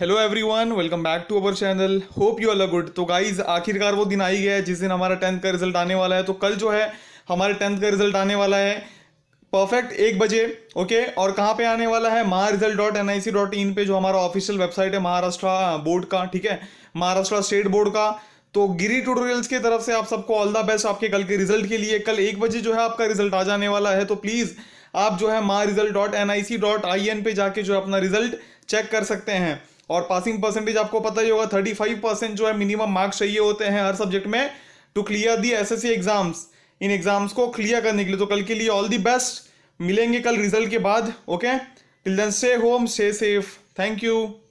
Hello everyone welcome back to our channel hope you all good तो guys आखिरकार वो दिन आ ही गया है जिस दिन हमारा टेंथ का रिजल्ट आने वाला है तो कल जो है हमारे टेंथ का रिजल्ट आने वाला है परफेक्ट एक बजे ओके okay? और कहाँ पे आने वाला है Maha result dot N I C dot in पे जो हमारा ऑफिशियल वेबसाइट है महाराष्ट्र बोर्ड हाँ, का ठीक है महाराष्ट्र स्टेट बोर्ड का तो गिरी टूटोरियल्स की तरफ से आप सबको ऑल द बेस्ट आपके कल के रिजल्ट के लिए कल एक बजे जो है आपका रिजल्ट आ जाने वाला है तो प्लीज़ आप जो है Maha result dot N I C dot I N पे जाके जो अपना रिजल्ट चेक कर सकते हैं और पासिंग परसेंटेज आपको पता ही होगा थर्टी फाइव परसेंट जो है मिनिमम मार्क्स चाहिए होते हैं हर सब्जेक्ट में to clear the S S exams इन एग्जाम्स को क्लियर करने के लिए तो कल के लिए ऑल दी बेस्ट मिलेंगे कल रिजल्ट के बाद okay till then stay home stay safe thank you